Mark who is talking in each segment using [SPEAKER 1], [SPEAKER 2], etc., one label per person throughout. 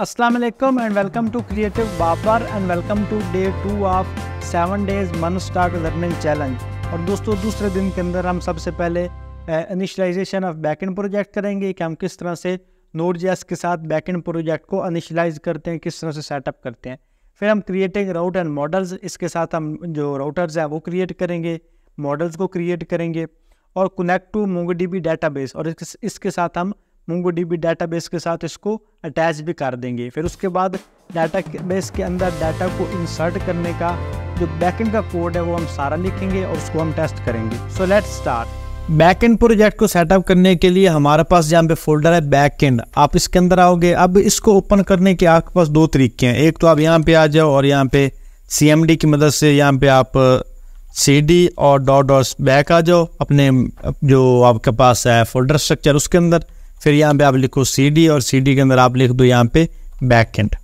[SPEAKER 1] Aslam and welcome to creative बापर and welcome to day two of seven days मन start learning challenge और दोस्तों दूसरे दिन के अंदर हम सबसे पहले इनिशलाइजेशन ऑफ बैकेंड प्रोजेक्ट करेंगे कि हम किस तरह से नोट जैस के साथ बैकेंड प्रोजेक्ट को इनिशलाइज करते हैं किस तरह से सेटअप करते हैं फिर हम क्रिएटिंग राउट एंड मॉडल्स इसके साथ हम जो राउटर्स हैं वो क्रिएट करेंगे मॉडल्स को क्रिएट करेंगे और connect to Mongo D database और इसके, इसके साथ हम मोंगो डीबी डाटाबेस के साथ इसको अटैच भी कर देंगे फिर उसके बाद डाटा बेस के अंदर डाटा को इंसर्ट करने का जो बैकेंड का कोड है वो हम सारा लिखेंगे और उसको हम टेस्ट करेंगे so let start backend project को सेटअप करने के लिए हमारे पास जहाँ पे फोल्डर है बैकएंड आप इसके अंदर आओगे अब इसको ओपन करने के आपके पास दो तरीके हैं एक तो आप यहाँ पे आ जाओ और यहाँ पे सी की मदद से यहाँ पे आप सी और डॉट डॉट बैक आ जाओ अपने जो आपके पास है फोल्डर स्ट्रक्चर उसके अंदर फिर यहाँ पे आप लिखो सी डी और सी डी के अंदर आप लिख दो यहाँ पे बैक एंड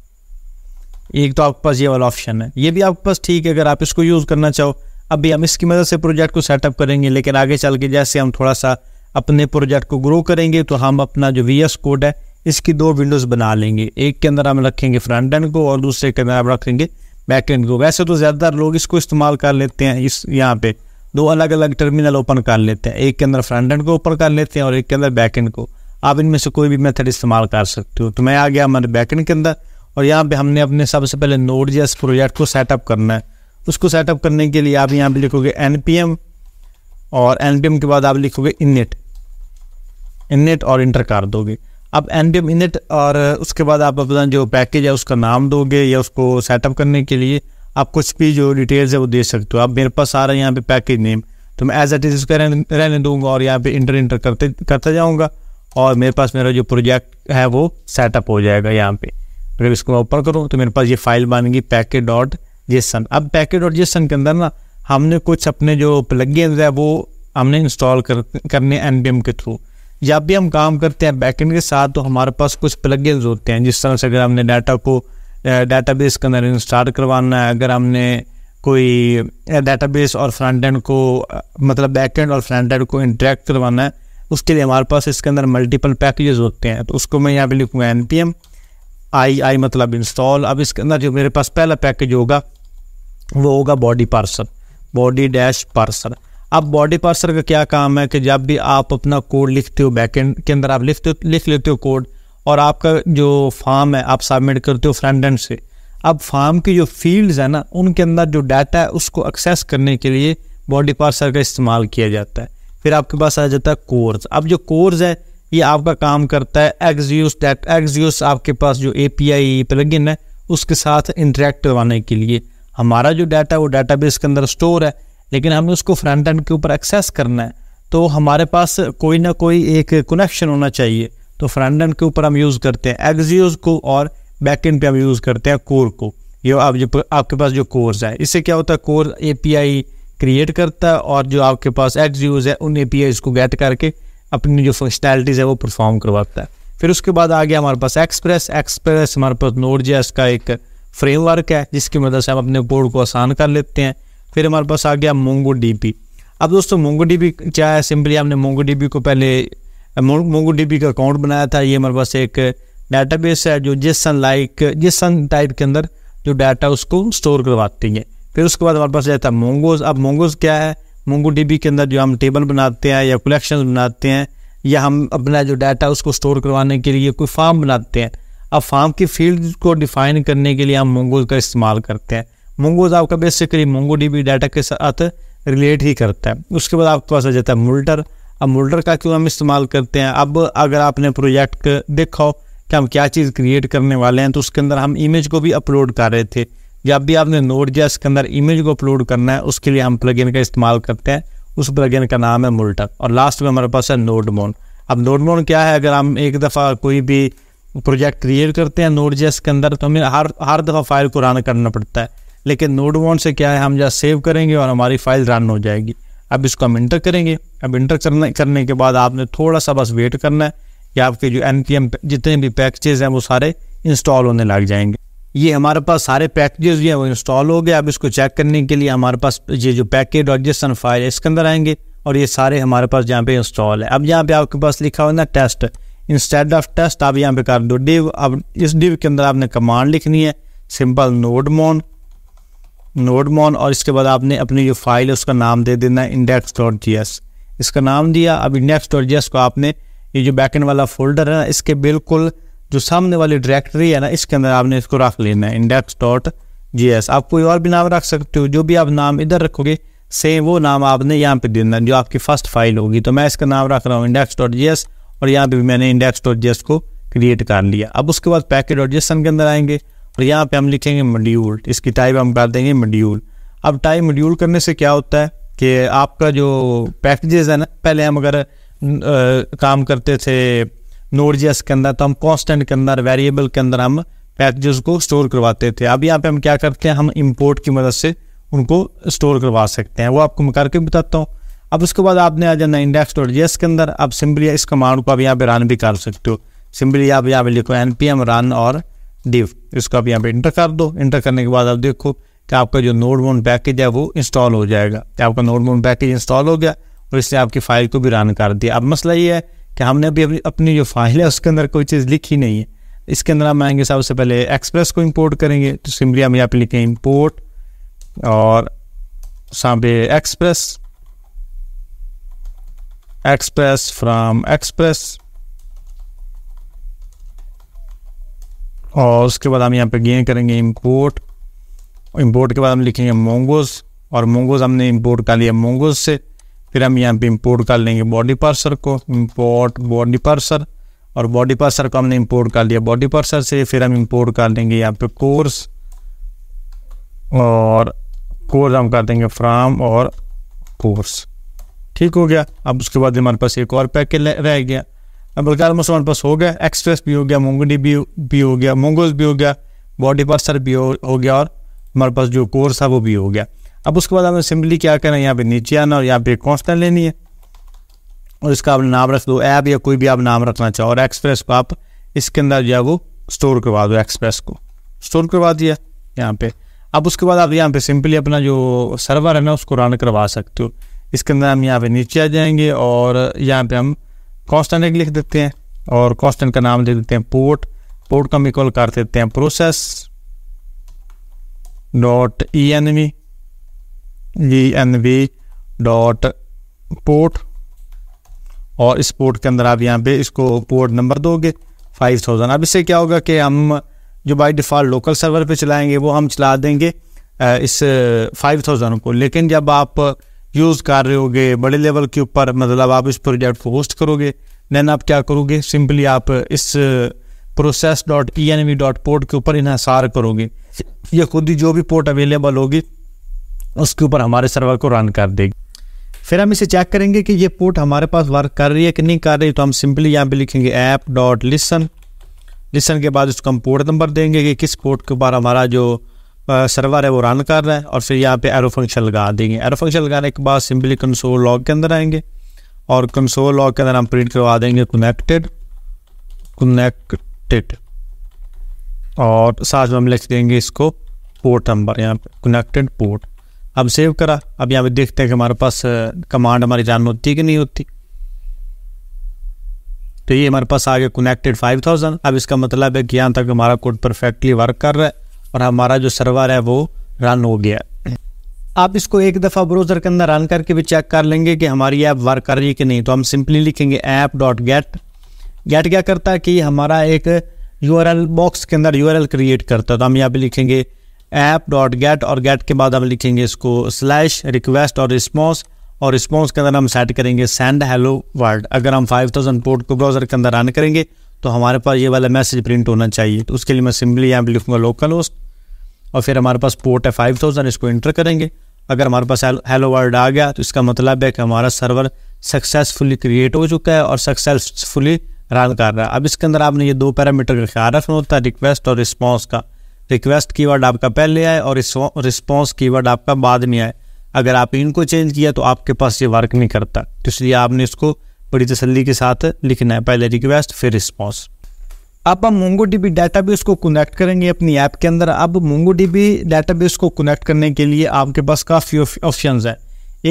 [SPEAKER 1] एक तो आपके पास ये वाला ऑप्शन है ये भी आपके पास ठीक है अगर आप इसको यूज़ करना चाहो अभी हम इसकी मदद से प्रोजेक्ट को सेटअप करेंगे लेकिन आगे चल के जैसे हम थोड़ा सा अपने प्रोजेक्ट को ग्रो करेंगे तो हम अपना जो वी एस कोड है इसकी दो विंडोज़ बना लेंगे एक के अंदर हम रखेंगे फ्रंट एंड को और दूसरे के अंदर हम रखेंगे बैक एंड को वैसे तो ज़्यादातर लोग इसको इस्तेमाल कर लेते हैं इस यहाँ पे दो अलग अलग टर्मिनल ओपन कर लेते हैं एक के अंदर फ्रंट एंड को ओपन कर लेते हैं और एक के अंदर बैक एंड को आप इनमें से कोई भी मेथड इस्तेमाल कर सकते हो तो मैं आ गया हमारे बैकेंड के अंदर और यहाँ पे हमने अपने सबसे पहले नोड या प्रोजेक्ट को सेटअप करना है उसको सेटअप करने के लिए आप यहाँ पे लिखोगे एन और एन के बाद आप लिखोगे इनट इनट और इंटर कर दोगे अब एन पी इननेट और उसके बाद आप अपना जो पैकेज है उसका नाम दोगे या उसको सेटअप करने के लिए आप कुछ भी जो डिटेल्स है वो दे सकते हो आप मेरे पास आ रहा है यहाँ पे पैकेज नेम तो मैं एज एट इज उसका रहने दूंगा और यहाँ पे इंटर इंटर करते करता जाऊँगा और मेरे पास मेरा जो प्रोजेक्ट है वो सेटअप हो जाएगा यहाँ पे अगर इसको मैं ओपन करूँ तो मेरे पास ये फाइल बनेगी पैकेट डॉट जेसन अब पैकेट डॉट जेसन के अंदर ना हमने कुछ अपने जो प्लगेन्स है वो हमने इंस्टॉल कर, करने एन के थ्रू जब भी हम काम करते हैं बैकेंड के साथ तो हमारे पास कुछ प्लगेन्स होते हैं जिस तरह से अगर हमने डाटा को डाटा बेस के अंदर इंस्टॉल करवाना है अगर हमने कोई डाटा बेस और फ्रंट एंड को मतलब बैकेंड और फ्रंट एंड को इंटरेक्ट करवाना है उसके लिए हमारे पास इसके अंदर मल्टीपल पैकेजेस होते हैं तो उसको मैं यहाँ पे लिखूँगा N P M I I मतलब इंस्टॉल अब इसके अंदर जो मेरे पास पहला पैकेज होगा वो होगा body parser body dash parser अब बॉडी पार्सर का क्या काम है कि जब भी आप अपना कोड लिखते हो बैकेंड के अंदर आप लिखते लिख लेते हो कोड और आपका जो फॉर्म है आप सबमिट करते हो फ्रंट एंड से अब फॉर्म की जो फील्ड्स है ना उनके अंदर जो डाटा है उसको एक्सेस करने के लिए बॉडी पार्सर का इस्तेमाल किया जाता है फिर आपके पास आ जाता है कोर्स अब जो कोर्स है ये आपका काम करता है एक्सयूस डेट एक्सयूस आपके पास जो ए पी आई है उसके साथ इंटरेक्ट करवाने के लिए हमारा जो डाटा है वो डाटा बेस के अंदर स्टोर है लेकिन हमें उसको फ्रंट एंड के ऊपर एक्सेस करना है तो हमारे पास कोई ना कोई एक कनेक्शन होना चाहिए तो फ्रंट एंड के ऊपर हम यूज़ करते हैं एक्जियोज को और बैक एंड पे हम यूज़ करते हैं कोर को ये आप जो आपके पास जो कोर्स है इससे क्या होता है core A P I create करता है और जो आपके पास एक्स यूज़ है उन ए को गेट करके अपनी जो फंक्शनैलिटीज़ है वो परफॉर्म करवाता है फिर उसके बाद आ गया हमारे पास एक्सप्रेस एक्सप्रेस हमारे पास नोट जेस का एक फ्रेमवर्क है जिसकी मदद से हम अपने कोड को आसान कर लेते हैं फिर हमारे पास आ गया मोंगो डी अब दोस्तों मोंगो डी क्या है सिंपली हमने मोंगो डी को पहले मोंगो डी का अकाउंट बनाया था ये हमारे पास एक डाटाबेस है जो जिस सन लाइक जिस सन टाइप के अंदर जो डाटा उसको स्टोर करवाती है फिर उसके बाद हमारे पास आ जाता है मोंगोज अब मोंगोज क्या है मोंगो डीबी के अंदर जो हम टेबल बनाते हैं या कलेक्शन बनाते हैं या हम अपना जो डाटा उसको स्टोर करवाने के लिए कोई फार्म बनाते हैं अब फार्म की फील्ड को डिफाइन करने के लिए हम मोंगोज का इस्तेमाल करते हैं मोंगोज आपका बेसिकली मोंगो डीबी डाटा के साथ रिलेट ही करता है उसके बाद आपके पास आ जाता है मोल्टर अब मोल्टर का क्यों हम इस्तेमाल करते हैं अब अगर आपने प्रोजेक्ट देखा हो कि हम क्या चीज़ क्रिएट करने वाले हैं तो उसके अंदर हम इमेज को भी अपलोड कर रहे थे जब भी आपने नोट या इसके अंदर इमेज को अपलोड करना है उसके लिए हम प्लगइन का इस्तेमाल करते हैं उस प्लगइन का नाम है मुल्टक और लास्ट में हमारे पास है नोट मोन अब नोट मोन क्या है अगर हम एक दफ़ा कोई भी प्रोजेक्ट क्रिएट करते हैं नोट जेस के अंदर तो हमें हर हर दफ़ा फाइल को रन करना पड़ता है लेकिन नोट मोन से क्या है हम जहाँ सेव करेंगे और हमारी फाइल रन हो जाएगी अब इसको हम इंटर करेंगे अब इंटर करने करने के बाद आपने थोड़ा सा बस वेट करना है कि आपके जो एन जितने भी पैकेजेस हैं वो सारे इंस्टॉल होने लग जाएंगे ये हमारे पास सारे पैकेजेस जो हैं वो इंस्टॉल हो गए अब इसको चेक करने के लिए हमारे पास ये जो पैकेज और जेसन फाइल है इसके अंदर आएंगे और ये सारे हमारे पास यहाँ पे इंस्टॉल है अब यहाँ पे आपके पास लिखा हुआ ना टेस्ट इंस्टेड ऑफ टेस्ट आप यहाँ पे कर दो डिव अब इस डिव के अंदर आपने कमांड लिखनी है सिंपल नोड मोन नोड मोन और इसके बाद आपने अपनी जो फाइल है उसका नाम दे देना है इंडेक्स डॉट जी एस इसका नाम दिया अब इंडेक्स डॉट जी एस को आपने ये जो बैकेंड वाला फोल्डर है ना इसके बिल्कुल जो सामने वाली डायरेक्टरी है ना इसके अंदर आपने इसको रख लेना है इंडेक्स डॉट जी एस आप कोई और भी नाम रख सकते हो जो भी आप नाम इधर रखोगे सेम वो नाम आपने यहाँ पे देना है जो आपकी फर्स्ट फाइल होगी तो मैं इसका नाम रख रहा हूँ इंडेक्स डॉट जी एस और यहाँ पर भी मैंने इंडेक्स डॉट जी एस को क्रिएट कर लिया अब उसके बाद पैकेट डॉट जी के अंदर आएंगे और यहाँ पर हम लिखेंगे मड्यूल इसकी टाइप हम कर देंगे मड्यूल अब टाइप मड्यूल करने से क्या होता है कि आपका जो पैकेजेस है ना पहले हम अगर काम करते थे नोड जेस के अंदर तो हम कॉन्स्टेंट के अंदर वेरिएबल के अंदर हम पैकेजेस को स्टोर करवाते थे अब यहाँ पे हम क्या करते हैं हम इम्पोर्ट की मदद से उनको स्टोर करवा सकते हैं वो आपको मैं करके बताता हूँ अब उसके बाद आपने आ जाना इंडेक्स डॉट जी के अंदर आप सिंपली इस कमांड को आप यहाँ पे रन भी कर सकते हो सिंपली आप यहाँ पे लिखो एन पी एम रन और डिव इसको आप यहाँ पे इंटर कर दो इंटर करने के बाद आप देखो कि आपका जो नोट मोन पैकेज है वो इंस्टॉल हो जाएगा कि आपका नोट मोन पैकेज इंस्टॉल हो गया और इसने आपकी फाइल को भी रन कर दिया अब मसला ये है कि हमने अभी अपनी अपनी जो फाइल है उसके अंदर कोई चीज़ लिखी नहीं है इसके अंदर हम आएंगे सबसे पहले एक्सप्रेस को इंपोर्ट करेंगे तो सिंपली हम यहाँ पे लिखें इंपोर्ट और सामने एक्सप्रेस एक्सप्रेस फ्रॉम एक्सप्रेस और उसके बाद हम यहाँ पे गें करेंगे इंपोर्ट इम्पोर्ट के बाद हम लिखेंगे मोंगोज और मोंगोज हमने इंपोर्ट कर लिया मोंगोज से फिर हम यहाँ पे इंपोर्ट कर लेंगे बॉडी पार्सर को इम्पोर्ट बॉडी पार्सर और बॉडी पार्सर को हमने इंपोर्ट कर लिया बॉडी पार्सर से फिर हम इंपोर्ट कर लेंगे यहाँ पे कोर्स और कोर्स हम कर देंगे फ्राम और कोर्स ठीक हो गया अब उसके बाद हमारे पास एक और पैकेज रह गया अब बल्कि हमारे पास हो गया एक्सप्रेस भी हो गया मोंगडी भी भी हो गया मोंगोज भी हो गया बॉडी पार्सर भी हो, हो गया और हमारे पास जो कोर्स था वो भी हो गया अब उसके बाद आपने सिंपली क्या करना है यहाँ पे नीचे आना और यहाँ पे कॉन्स्टेंट लेनी है और इसका आप नाम रख दो ऐप या कोई भी आप नाम रखना चाहो और एक्सप्रेस को आप इसके अंदर जो है वो स्टोर करवा दो एक्सप्रेस को स्टोर करवा दिया यहाँ पे अब उसके बाद आप यहाँ पे सिंपली अपना जो सर्वर है ना उसको रन करवा सकते हो इसके अंदर हम यहाँ पे नीचे आ जाएंगे और यहाँ पे हम कॉन्स्टेंट एक लिख देते हैं और कॉन्स्टेंट का नाम लिख देते हैं पोर्ट पोर्ट का हम इक्वल कर देते हैं process dot E N env dot port और इस पोर्ट के अंदर आप यहाँ पे इसको पोर्ट नंबर दोगे 5000 अब इससे क्या होगा कि हम जो बाई डिफ़ॉल्ट लोकल सर्वर पे चलाएंगे वो हम चला देंगे इस 5000 को लेकिन जब आप यूज़ कर रहे होगे बड़े लेवल के ऊपर मतलब आप इस प्रोजेक्ट को होस्ट करोगे दैन आप क्या करोगे सिंपली आप इस process dot E N V dot port के ऊपर इन्हसार करोगे या खुद ही जो भी पोर्ट अवेलेबल होगी उसके ऊपर हमारे सर्वर को रन कर देगी फिर हम इसे चेक करेंगे कि ये पोर्ट हमारे पास वर्क कर रही है कि नहीं कर रही तो हम सिंपली यहाँ पे लिखेंगे ऐप डॉट लिसन लिसन के बाद उसको हम पोर्ट नंबर देंगे कि किस पोर्ट के ऊपर हमारा जो सर्वर है वो रन कर रहा है और फिर यहाँ पे एरो फंक्शन लगा देंगे एरो फंक्शन लगाने के बाद सिंपली कंसोल लॉग के अंदर आएंगे और कंसोल लॉग के अंदर हम प्रिंट करवा देंगे कनेक्टेड कनेक्टेड और साथ में हम लिख देंगे इसको पोर्ट नंबर यहाँ पे कनेक्टेड पोर्ट अब सेव करा अब यहाँ पे देखते हैं कि हमारे पास कमांड हमारी जान में होती कि नहीं होती तो ये हमारे पास आगे कनेक्टेड 5000 अब इसका मतलब है कि यहाँ तक हमारा कोड परफेक्टली वर्क कर रहा है और हमारा जो सर्वर है वो रन हो गया आप इसको एक दफ़ा ब्राउज़र के अंदर रन करके भी चेक कर लेंगे कि हमारी ऐप वर्क कर रही है कि नहीं तो हम सिंपली लिखेंगे ऐप डॉट गेट गेट क्या करता है कि हमारा एक यू बॉक्स के अंदर यू क्रिएट करता है तो हम यहाँ पर लिखेंगे ऐप डॉट गेट और गेट के बाद हम लिखेंगे इसको स्लैश रिक्वेस्ट और रिस्पॉन्स और रिस्पॉन्स के अंदर हम सेट करेंगे सेंड हेलो वर्ल्ड अगर हम 5000 पोर्ट को ब्राउज़र के अंदर रन करेंगे तो हमारे पास ये वाला मैसेज प्रिंट होना चाहिए तो उसके लिए मैं सिंपली यहाँ पर लिखूँगा लोकल होस्ट और फिर हमारे पास पोर्ट है थाउजेंड इसको इंटर करेंगे अगर हमारे पास हेलो वर्ल्ड आ गया तो इसका मतलब है कि हमारा सर्वर सक्सेसफुली क्रिएट हो चुका है और सक्सेसफुली रन कर रहा है अब इसके अंदर आपने ये दो पैरामीटर का ख्याल रखना होता है रिक्वेस्ट और रिस्पॉन्स का रिक्वेस्ट कीवर्ड आपका पहले आए और रिस्पॉन्स कीवर्ड आपका बाद में आए अगर आप इनको चेंज किया तो आपके पास ये वर्क नहीं करता तो इसलिए आपने इसको बड़ी तसली के साथ लिखना है पहले रिक्वेस्ट फिर रिस्पॉन्स अब हम मोंगो डीबी बेस को कनेक्ट करेंगे अपनी ऐप के अंदर अब मोंगो डीबी बेस को कनेक्ट करने के लिए आपके पास काफ़ी ऑप्शन है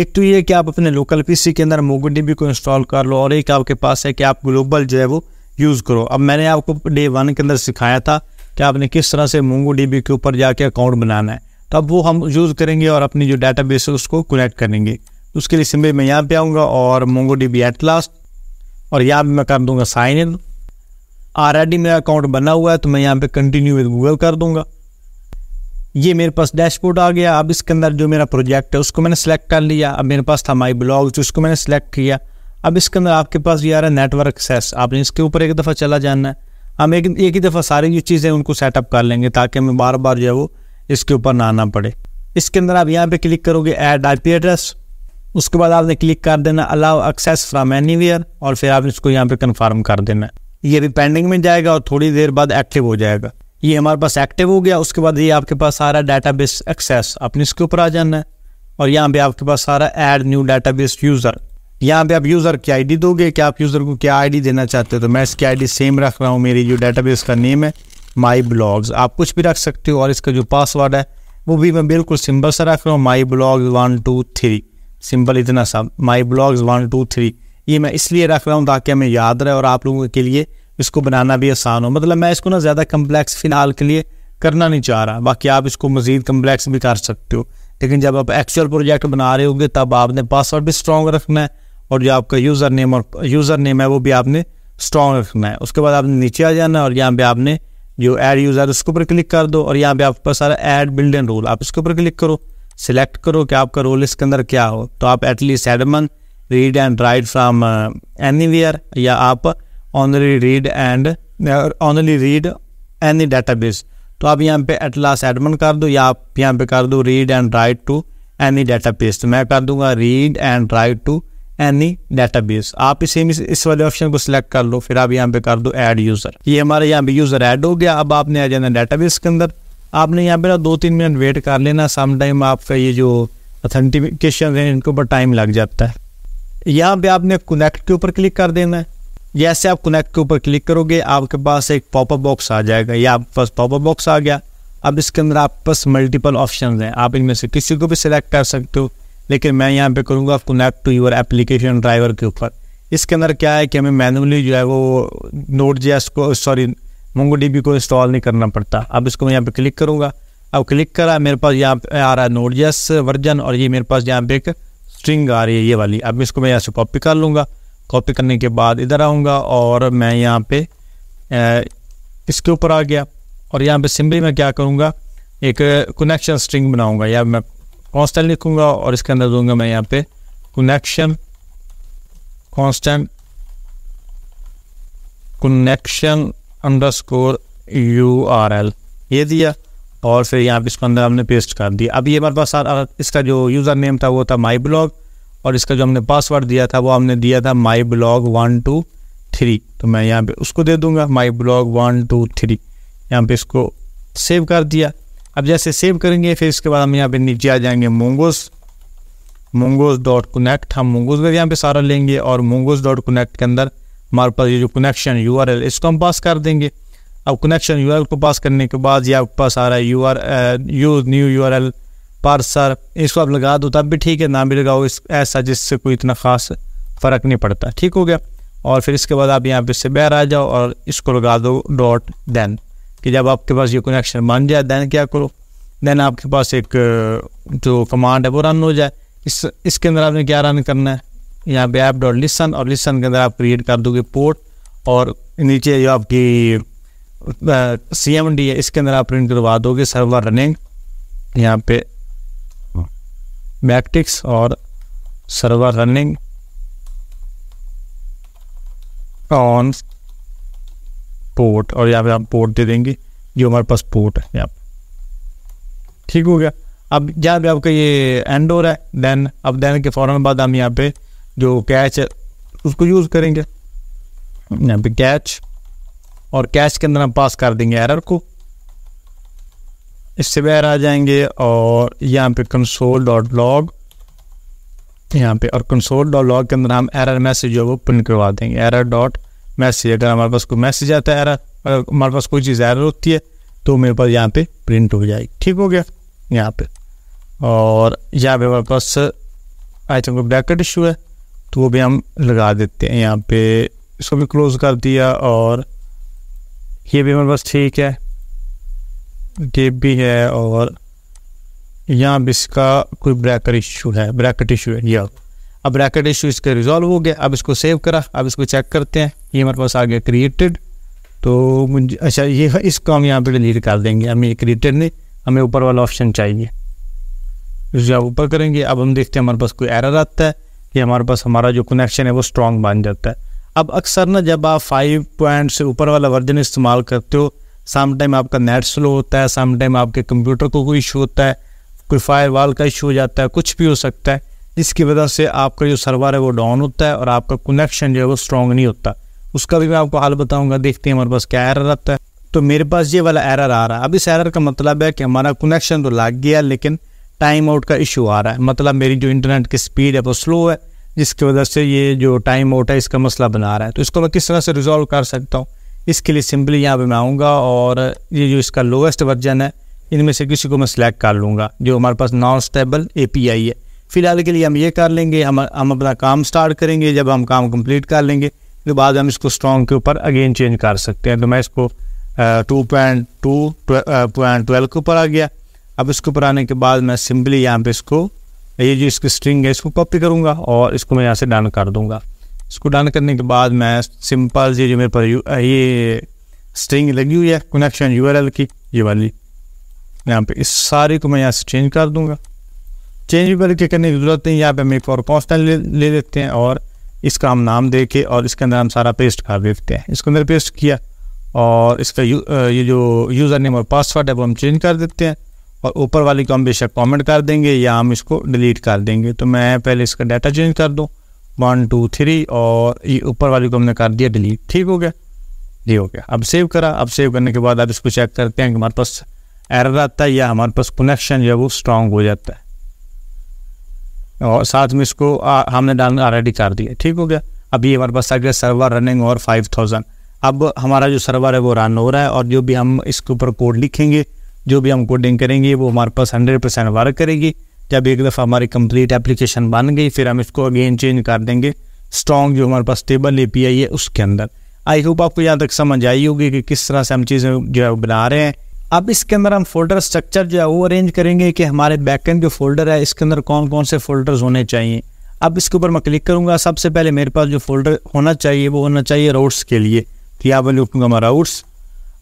[SPEAKER 1] एक तो ये कि आप अपने लोकल पीसी के अंदर मोंगो डीबी को इंस्टॉल कर लो और एक आपके पास है कि आप ग्लोबल जो है वो यूज़ करो अब मैंने आपको डे वन के अंदर सिखाया था कि आपने किस तरह से मोंगो डीबी के ऊपर जाके अकाउंट बनाना है तब तो वो हम यूज़ करेंगे और अपनी जो डाटा बेस है उसको कनेक्ट करेंगे उसके लिए सिम्बे मैं यहाँ पे आऊँगा और मोंगो डीबी एट लास्ट और यहाँ पर मैं कर दूँगा साइन इन ऑलरेडी मेरा अकाउंट बना हुआ है तो मैं यहाँ पर कंटिन्यू विद गूगल कर दूंगा ये मेरे पास डैशबोर्ड आ गया अब इसके अंदर जो मेरा प्रोजेक्ट है उसको मैंने सेलेक्ट कर लिया अब मेरे पास था माई ब्लॉग उसको मैंने सेलेक्ट किया अब इसके अंदर आपके पास ये आ रहा है नेटवर्क एक्सेस आपने इसके ऊपर एक दफ़ा चला जाना है हम एक एक ही दफ़ा सारी जो चीज़ें उनको सेटअप कर लेंगे ताकि हमें बार बार जो है वो इसके ऊपर ना आना पड़े इसके अंदर आप यहाँ पे क्लिक करोगे ऐड आईपी एड्रेस उसके बाद आपने क्लिक कर देना अलाउ एक्सेस फ्रॉम एनी और फिर आप इसको यहाँ पे कन्फर्म कर देना ये भी पेंडिंग में जाएगा और थोड़ी देर बाद एक्टिव हो जाएगा ये हमारे पास एक्टिव हो गया उसके बाद ये आपके पास सारा डाटा बेस एक्सेस आपने इसके ऊपर आ जाना है और यहाँ पे आपके पास सारा add new database user यहाँ पे आप यूज़र की आईडी दोगे कि आप यूज़र को क्या आईडी देना चाहते हो तो मैं इसकी आईडी सेम रख रहा हूँ मेरी जो डेटाबेस का नेम है माई ब्लॉग्स आप कुछ भी रख सकते हो और इसका जो पासवर्ड है वो भी मैं बिल्कुल सिंपल सा रख रहा हूँ my blog one two three simple इतना सा my blogs one two three ये मैं इसलिए रख रहा हूँ ताकि हमें याद रहे और आप लोगों के लिए इसको बनाना भी आसान हो मतलब मैं इसको ना ज़्यादा कम्प्लेक्स फ़िलहाल के लिए करना नहीं चाह रहा बाकी आप इसको मज़ीद कम्प्लेक्स भी कर सकते हो लेकिन जब आप एक्चुअल प्रोजेक्ट बना रहे होंगे तब आपने पासवर्ड भी स्ट्रॉन्ग रखना है और जो आपका यूज़र नेम और यूज़र नेम है वो भी आपने स्ट्रॉन्ग रखना है उसके बाद आपने नीचे आ जाना और यहाँ पे आपने जो एड यूज़र उसके ऊपर क्लिक कर दो और यहाँ पे आपके पास सारा एड बिल्ड एंड रोल आप इसके ऊपर क्लिक करो सिलेक्ट करो कि आपका रोल इसके अंदर क्या हो तो आप at least admin read and write from any या आप only read and only read any base तो आप यहाँ पे लास्ट एडमन कर दो या आप यहाँ पे कर दो read and write to any database तो मैं कर दूंगा read and write to any database आप इसे इस वाले ऑप्शन को सिलेक्ट कर लो फिर आप यहाँ पे कर दो ऐड यूजर ये हमारे यहाँ पे यूजर ऐड हो गया अब आपने आ जाना डेटाबेस के अंदर आपने यहाँ पे ना दो तीन मिनट वेट कर लेना टाइम आपका ये जो ऑथेंटिकेशन है इनके ऊपर टाइम लग जाता है यहाँ पे आपने कनेक्ट के ऊपर क्लिक कर देना है जैसे आप कनेक्ट के ऊपर क्लिक करोगे आपके पास एक पॉपअप बॉक्स आ जाएगा या आपके पास पॉपअप बॉक्स आ गया अब इसके अंदर आपके पास मल्टीपल ऑप्शन हैं आप इनमें से किसी को भी सिलेक्ट कर सकते हो लेकिन मैं यहाँ पे करूँगा connect to your application driver के ऊपर इसके अंदर क्या है कि हमें मैनुअली जो है वो नोट जे को सॉरी मोंगो डी को इंस्टॉल नहीं करना पड़ता अब इसको मैं यहाँ पे क्लिक करूँगा अब क्लिक करा मेरे पास यहाँ पे आ रहा है नोट जे वर्जन और ये मेरे पास यहाँ पे एक स्ट्रिंग आ रही है ये वाली अब इसको मैं यहाँ से कॉपी कर लूँगा कॉपी करने के बाद इधर आऊँगा और मैं यहाँ पे इसके ऊपर आ गया और यहाँ पे सिंपली मैं क्या करूँगा एक कनेक्शन स्ट्रिंग बनाऊँगा या मैं कांस्टेंट लिखूंगा और इसके अंदर दूंगा मैं यहाँ पे connection constant connection underscore U R L ये दिया और फिर यहाँ पे इसको अंदर हमने पेस्ट कर दिया अब ये हमारे पास इसका जो यूज़र नेम था वो था माई ब्लॉग और इसका जो हमने पासवर्ड दिया था वो हमने दिया था my blog one two three तो मैं यहाँ पे उसको दे दूंगा my blog one two three यहाँ पे इसको सेव कर दिया अब जैसे सेव करेंगे फिर इसके बाद हम यहाँ पे नीचे आ जाएंगे मोंगोस मोंगोस डॉट कनेक्ट हम मोंगोस का यहाँ पे सारा लेंगे और मोंगोस डॉट कनेक्ट के अंदर हमारे पास ये जो कनेक्शन यू आर एल इसको हम पास कर देंगे अब कनेक्शन यू आर एल को पास करने के बाद ये आपके पास आ रहा है U R use new U R L parser इसको आप लगा दो तब भी ठीक है ना भी लगाओ इस ऐसा जिससे कोई इतना ख़ास फ़र्क नहीं पड़ता ठीक हो गया और फिर इसके बाद आप यहाँ पे से बाहर आ जाओ और इसको लगा दो डॉट देन कि जब आपके पास ये कनेक्शन बन जाए दैन क्या करो दैन आपके पास एक जो कमांड है वो रन हो जाए इस इसके अंदर आपने क्या रन करना है यहाँ पे ऐप डॉट लिसन और लिसन के अंदर आप क्रिएट कर दोगे पोर्ट और नीचे जो आपकी सी एम डी है इसके अंदर आप प्रिंट करवा दोगे सर्वर रनिंग यहाँ पे मैक्टिक्स और सर्वर रनिंग ऑन पोर्ट और यहाँ पे आप पोर्ट दे देंगे जो हमारे पास पोर्ट है यहाँ ठीक हो गया अब जहाँ पे आपका ये एंड हो रहा है देन अब देन के फ़ौरन बाद हम यहाँ पे जो कैच है उसको यूज़ करेंगे यहाँ पे कैच और कैच के अंदर हम पास कर देंगे एरर को इससे बाहर आ जाएंगे और यहाँ पे कंसोल डॉट लॉग यहाँ पे और कंसोल डॉट लॉग के अंदर हम एरर मैसेज जो है वो प्रिंट करवा देंगे एरर डॉट मैसेज अगर हमारे पास कोई मैसेज आता है अगर हमारे पास कोई चीज़ एरर होती है तो मेरे पास यहाँ पे प्रिंट हो जाएगी ठीक हो गया यहाँ पे और यहाँ पे हमारे पास आई थिंक ब्रैकेट इशू है तो वो भी हम लगा देते हैं यहाँ पे इसको भी क्लोज कर दिया और ये भी हमारे पास ठीक है ये भी है और यहाँ भी इसका कोई ब्रैकेट इशू है ब्रैकेट इशू है यह अब ब्रैकेट इशू इसका रिजॉल्व हो गया अब इसको सेव करा अब इसको चेक करते हैं ये हमारे पास आ गया क्रिएटेड तो मुझे अच्छा ये इसको हम यहाँ पे डिलीट कर देंगे हमें क्रिएटेड ने हमें ऊपर वाला ऑप्शन चाहिए आप ऊपर करेंगे अब हम देखते हैं हमारे पास कोई एरर आता है कि हमारे पास हमारा जो कनेक्शन है वो स्ट्रॉन्ग बन जाता है अब अक्सर ना जब आप फाइव पॉइंट से ऊपर वाला वर्जन इस्तेमाल करते हो साम टाइम आपका नेट स्लो होता है साम टाइम आपके कंप्यूटर को कोई इशू होता है कोई फायर वाल का इशू हो जाता है कुछ भी हो सकता है जिसकी वजह से आपका जो सर्वर है वो डाउन होता है और आपका कनेक्शन जो है वो स्ट्रॉन्ग नहीं होता उसका भी मैं आपको हाल बताऊंगा देखते हैं हमारे पास क्या एरर आता है तो मेरे पास ये वाला एरर आ रहा है अब इस एरर का मतलब है कि हमारा कनेक्शन तो लग गया लेकिन टाइम आउट का इशू आ रहा है मतलब मेरी जो इंटरनेट की स्पीड है वो स्लो है जिसकी वजह से ये जो टाइम आउट है इसका मसला बना रहा है तो इसको मैं किस तरह से रिजॉल्व कर सकता हूँ इसके लिए सिंपली यहाँ पर मैं आऊँगा और ये जो इसका लोएस्ट वर्जन है इनमें से किसी को मैं सिलेक्ट कर लूँगा जो हमारे पास नॉन स्टेबल ए है फ़िलहाल के लिए हम ये कर लेंगे हम हम अपना काम स्टार्ट करेंगे जब हम काम कंप्लीट कर लेंगे उसके बाद हम इसको स्ट्रॉन्ग के ऊपर अगेन चेंज कर सकते हैं तो मैं इसको two point two point twelve के ऊपर आ गया अब इसके ऊपर आने के बाद मैं सिंपली यहाँ पे इसको ये जो इसकी स्ट्रिंग है इसको कॉपी करूँगा और इसको मैं यहाँ से डन कर दूँगा इसको डन करने के बाद मैं सिंपल ये जो मेरे पर ये स्ट्रिंग लगी हुई है कनेक्शन यू की ये वाली यहाँ पे इस सारे को मैं यहाँ से चेंज कर दूँगा चेंज करके करने की ज़रूरत नहीं यहाँ पे हम एक और कॉन्स्टेंट ले लेते हैं और इसका हम नाम दे के और इसके अंदर हम सारा पेस्ट कर देते हैं इसके अंदर पेस्ट किया और इसका यू, ये जो यूज़र नेम और पासवर्ड है वो हम चेंज कर देते हैं और ऊपर वाले को हम बेशक कॉमेंट कर देंगे या हम इसको डिलीट कर देंगे तो मैं पहले इसका डाटा चेंज कर दूँ वन टू थ्री और ये ऊपर वाली को हमने कर दिया डिलीट ठीक हो गया जी हो गया अब सेव करा अब सेव करने के बाद आप इसको चेक करते हैं कि हमारे पास एरर आता है या हमारे पास कनेक्शन जो है वो स्ट्रांग हो जाता है और साथ में इसको आ, हमने डालना ऑलरेडी कर दिया ठीक हो गया अभी हमारे पास आ गया सर्वर रनिंग और फाइव थाउजेंड अब हमारा जो सर्वर है वो रन हो रहा है और जो भी हम इसके ऊपर कोड लिखेंगे जो भी हम कोडिंग करेंगे वो हमारे पास हंड्रेड परसेंट वर्क करेगी जब एक दफ़ा हमारी कंप्लीट एप्लीकेशन बन गई फिर हम इसको अगेन चेंज कर देंगे स्ट्रॉन्ग जो हमारे पास स्टेबल ए पी आई है उसके अंदर आई होप आपको यहाँ तक समझ आई होगी कि किस तरह से हम चीज़ें जो है बना रहे हैं अब इसके अंदर हम फोल्डर स्ट्रक्चर जो है वो अरेंज करेंगे कि हमारे बैकेंड जो फोल्डर है इसके अंदर कौन कौन से फोल्डर्स होने चाहिए अब इसके ऊपर मैं क्लिक करूँगा सबसे पहले मेरे पास जो फोल्डर होना चाहिए वो होना चाहिए रोड्स के लिए तो यहाँ पर लिखूँगा मैं राउट्स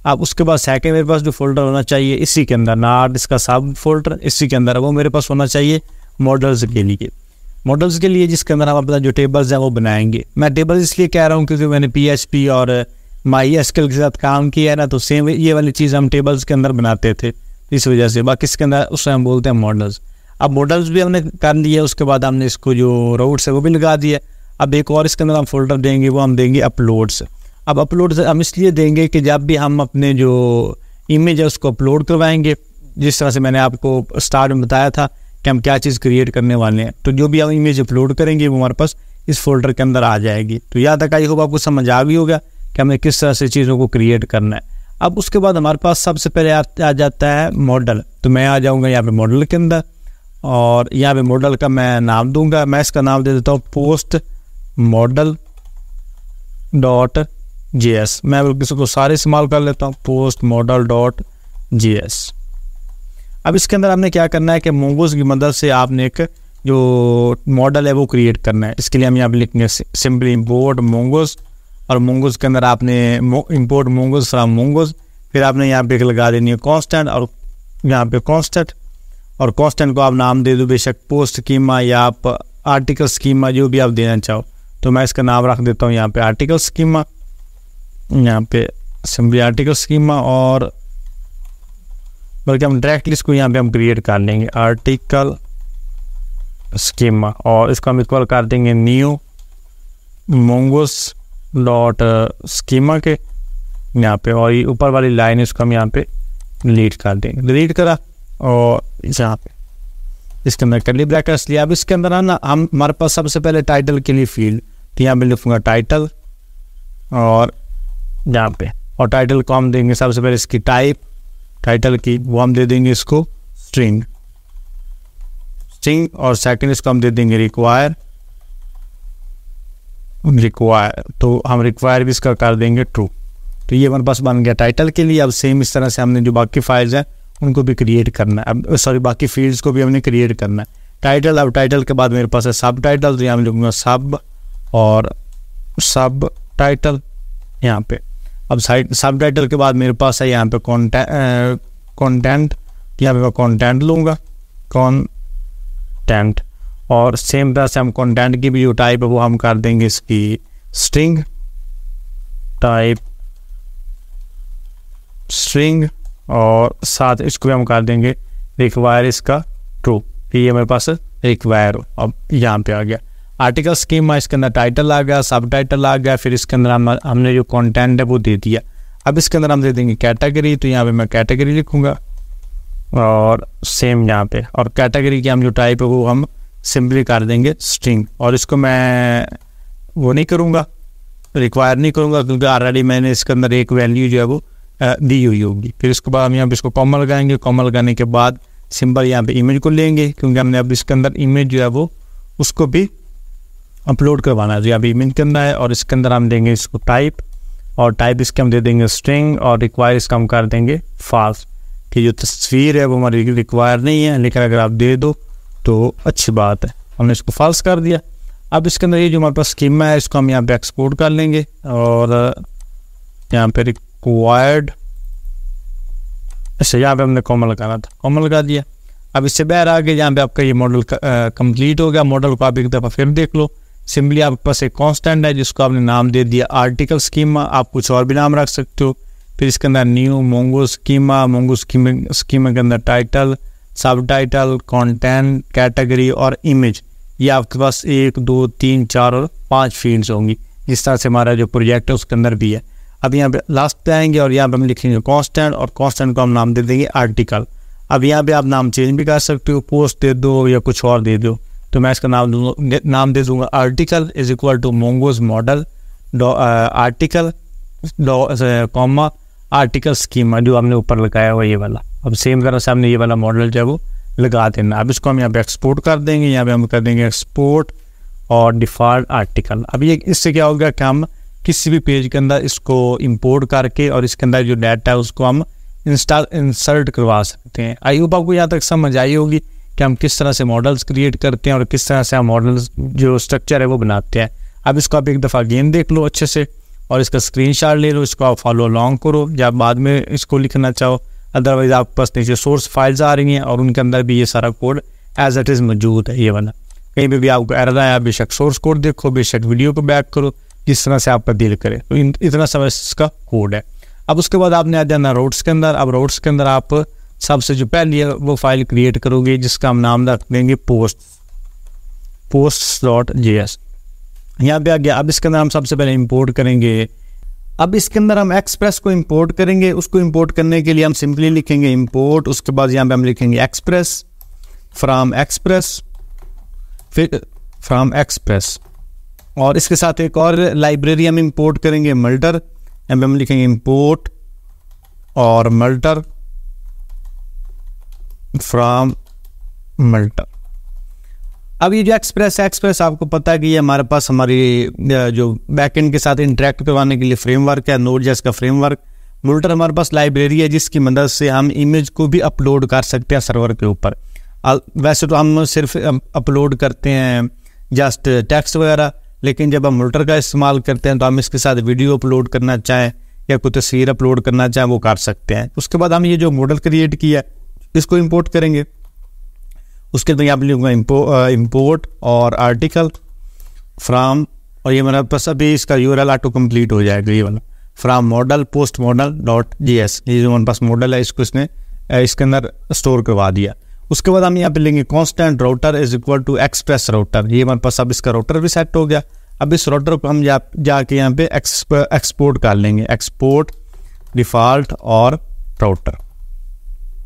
[SPEAKER 1] अब उसके बाद सेकेंड मेरे पास जो फोल्डर होना चाहिए इसी के अंदर नार्ड इसका सब फोल्डर इसी के अंदर वो मेरे पास होना चाहिए मॉडल्स के लिए मॉडल्स के लिए जिसके अंदर हम अपना जो टेबल्स हैं वो बनाएंगे मैं टेबल्स इसलिए कह रहा हूँ क्योंकि मैंने पी और माई स्किल के साथ काम किया है ना तो सेम ये वाली चीज़ हम टेबल्स के अंदर बनाते थे इस वजह से बाकी इसके अंदर उसमें हम बोलते हैं मॉडल्स अब मॉडल्स भी हमने कर लिए उसके बाद हमने इसको जो रोड्स है वो भी लगा दिया अब एक और इसके अंदर हम फोल्डर देंगे वो हम देंगे अपलोड्स अब अपलोड हम इसलिए देंगे कि जब भी हम अपने जो इमेज है उसको अपलोड करवाएंगे जिस तरह से मैंने आपको स्टार्ट में बताया था कि हम क्या चीज़ क्रिएट करने वाले हैं तो जो भी हम इमेज अपलोड करेंगे वो हमारे पास इस फोल्डर के अंदर आ जाएगी तो याद तक आई होगा आपको समझ आ गई होगा कि हमें किस तरह से चीज़ों को क्रिएट करना है अब उसके बाद हमारे पास सबसे पहले आ, आ जाता है मॉडल तो मैं आ जाऊँगा यहाँ पे मॉडल के अंदर और यहाँ पे मॉडल का मैं नाम दूंगा मैं इसका नाम दे देता हूँ post model dot J S मैं किसी को सारे इस्तेमाल कर लेता हूँ post model dot J S अब इसके अंदर आपने क्या करना है कि मोंगोज की मदद से आपने एक जो मॉडल है वो क्रिएट करना है इसके लिए हम यहाँ पे लिखेंगे सिंपली बोर्ड मोंगोज और मोंगोज के अंदर आपने इम्पोर्ट मोंगोज फ्राम मोंगोज फिर आपने यहाँ पे लगा देनी है कॉन्स्टेंट और यहाँ पे कॉन्स्टेंट और कॉन्स्टेंट को आप नाम दे दो बेशक पोस्ट स्कीमा या आप आर्टिकल स्कीमा जो भी आप देना चाहो तो मैं इसका नाम रख देता हूँ यहाँ पे आर्टिकल स्कीमा यहाँ पे असम्बली आर्टिकल स्कीमा और बल्कि हम डायरेक्टली इसको यहाँ पे हम क्रिएट कर लेंगे आर्टिकल स्कीमा और इसको हम इक्वल कर देंगे न्यू मोंगोस डॉट स्कीमा के यहाँ पे और ये ऊपर वाली लाइन इसको हम यहाँ पे डिलीट कर देंगे डिलीट करा और यहाँ पे इसके अंदर कर ली ब्रैकेट्स लिया अब इसके अंदर ना हम हमारे पास सबसे पहले टाइटल के लिए फील्ड तो यहाँ पर लिखूँगा टाइटल और यहाँ पे और टाइटल को हम देंगे सबसे पहले इसकी टाइप टाइटल की वो हम दे देंगे इसको स्ट्रिंग स्ट्रिंग और सेकंड इसको हम दे देंगे रिक्वायर रिक्वायर तो हम रिक्वायर भी इसका कर देंगे ट्रू तो ये हमारे पास बन गया टाइटल के लिए अब सेम इस तरह से हमने जो बाकी फाइल्स हैं उनको भी क्रिएट करना है अब सॉरी बाकी फील्ड्स को भी हमने क्रिएट करना है टाइटल अब टाइटल के बाद मेरे पास है सब टाइटल तो यहाँ लिखूँगा सब और सब टाइटल यहाँ पे अब साइड सब टाइटल के बाद मेरे पास है यहाँ पे कॉन्टेंट कॉन्टेंट eh, यहाँ पे मैं कॉन्टेंट लूँगा कॉन्टेंट और सेम तरह से हम कंटेंट की भी जो टाइप है वो हम कर देंगे इसकी स्ट्रिंग टाइप स्ट्रिंग और साथ इसको भी हम कर देंगे रिक्वायर इसका ट्रू ये हमारे पास रिक्वायर अब यहाँ पे आ गया आर्टिकल स्कीम में इसके अंदर टाइटल आ गया सब टाइटल आ गया फिर इसके अंदर हम हमने जो कंटेंट है वो दे दिया अब इसके अंदर हम दे देंगे कैटेगरी तो यहाँ पे मैं कैटेगरी लिखूंगा और सेम यहाँ पे और कैटेगरी की हम जो टाइप है वो हम सिंपली कर देंगे स्ट्रिंग और इसको मैं वो नहीं करूँगा रिक्वायर नहीं करूँगा क्योंकि ऑलरेडी मैंने इसके अंदर एक वैल्यू जो है वो दी हुई होगी फिर इसके बाद हम यहाँ पर इसको कॉमल लगाएंगे कॉमल लगाने के बाद सिंबल यहाँ पे इमेज को लेंगे क्योंकि हमने अब इसके अंदर इमेज जो है वो उसको भी अपलोड करवाना है जो तो यहाँ पे इमेज के अंदर है और इसके अंदर हम देंगे इसको टाइप और टाइप इसके हम दे देंगे स्ट्रिंग और रिक्वायर इसका हम कर देंगे फास्ट कि जो तस्वीर है वो हमारी रिक्वायर नहीं है लेकिन अगर आप दे दो तो अच्छी बात है हमने इसको फॉल्स कर दिया अब इसके अंदर ये जो हमारे पास स्कीमा है इसको हम यहाँ पे एक्सपोर्ट कर लेंगे और यहाँ पे रिक्वायर्ड अच्छा यहाँ पे हमने कॉमन लगाना था कॉमन लगा दिया अब इससे बाहर आ गए यहाँ पे आपका ये मॉडल कंप्लीट हो गया मॉडल को आप एक दफ़ा फिर देख लो सिंपली आपके पास एक कॉन्स्टेंट है जिसको आपने नाम दे दिया आर्टिकल स्कीमा आप कुछ और भी नाम रख सकते हो फिर इसके अंदर new Mongo schema Mongo scheme schema के अंदर title subtitle content category और इमेज ये आपके पास एक दो तीन चार और पाँच फील्ड्स होंगी जिस तरह से हमारा जो प्रोजेक्ट है उसके अंदर भी है अब यहाँ पे लास्ट पे आएंगे और यहाँ पे हम लिखेंगे कॉन्स्टेंट और कॉन्स्टेंट को हम नाम दे देंगे आर्टिकल अब यहाँ पे आप नाम चेंज भी कर सकते हो पोस्ट दे दो या कुछ और दे दो तो मैं इसका नाम नाम दे दूंगा article is equal to Mongoose model article comma article scheme जो हमने ऊपर लगाया हुआ ये वाला अब सेम तरह से हमने ये वाला मॉडल जो है वो लगा देना अब इसको हम यहाँ पे एक्सपोर्ट कर देंगे यहाँ पे हम कर देंगे एक्सपोर्ट और डिफ़ॉल्ट आर्टिकल अब ये इससे क्या होगा कि हम किसी भी पेज के अंदर इसको इंपोर्ट करके और इसके अंदर जो डाटा है उसको हम इंस्टॉल इंसर्ट करवा सकते हैं आई होप आपको यहाँ तक समझ आई होगी कि हम किस तरह से मॉडल्स क्रिएट करते हैं और किस तरह से हम मॉडल्स जो स्ट्रक्चर है वो बनाते हैं अब इसको आप एक दफ़ा गेम देख लो अच्छे से और इसका स्क्रीन ले लो इसको आप फॉलो अलॉन्ग करो या बाद में इसको लिखना चाहो अदरवाइज आपके पास नीचे सोर्स फाइल्स आ रही हैं और उनके अंदर भी ये सारा कोड एज इट इज़ मौजूद है ये वाला कहीं पर भी आपको एरर आया बेशक सोर्स कोड देखो बेशक वीडियो को बैक करो जिस तरह से आपका दिल करे तो इतना समय इसका कोड है अब उसके बाद आपने आ जाना रोड्स के अंदर अब रोड्स के अंदर आप सबसे जो पहली है वो फाइल क्रिएट करोगे जिसका हम नाम रख देंगे post post dot J S यहाँ पे आ गया अब इसके अंदर हम सबसे पहले इम्पोर्ट करेंगे अब इसके अंदर हम एक्सप्रेस को इम्पोर्ट करेंगे उसको इम्पोर्ट करने के लिए हम सिंपली लिखेंगे इम्पोर्ट उसके बाद यहाँ पे हम लिखेंगे एक्सप्रेस फ्राम एक्सप्रेस फिर फ्राम एक्सप्रेस और इसके साथ एक और लाइब्रेरी हम इम्पोर्ट करेंगे मल्टर यहाँ पे हम लिखेंगे इम्पोर्ट और मल्टर फ्राम मल्टर अब ये जो एक्सप्रेस है एक्सप्रेस आपको पता है कि ये हमारे पास हमारी जो बैकएंड के साथ इंटरेक्ट करवाने के लिए फ्रेमवर्क है नोट जैस का फ्रेमवर्क मोल्टर हमारे पास लाइब्रेरी है जिसकी मदद से हम इमेज को भी अपलोड कर सकते हैं सर्वर के ऊपर वैसे तो हम सिर्फ अपलोड करते हैं जस्ट टेक्स्ट वगैरह लेकिन जब हम मोल्टर का इस्तेमाल करते हैं तो हम इसके साथ वीडियो अपलोड करना चाहें या कोई तस्वीर अपलोड करना चाहें वो कर सकते हैं उसके बाद हम ये जो मॉडल क्रिएट किया इसको इम्पोर्ट करेंगे उसके अंदर यहाँ पे लिखूंगा इम्पोर्ट uh, और आर्टिकल फ्राम और ये मेरा बस अभी इसका यू ऑटो कंप्लीट हो जाएगा ये वाला from model post model dot J S ये जो हमारे पास मॉडल है इसको इसने uh, इसके अंदर स्टोर करवा दिया उसके बाद हम यहाँ पे लेंगे constant router is equal to express router ये हमारे पास अब इसका राउटर भी सेट हो गया अब इस राउटर को हम जा जाके यहाँ पे एक्सपोर्ट कर लेंगे एक्सपोर्ट डिफ़ॉल्ट और राउटर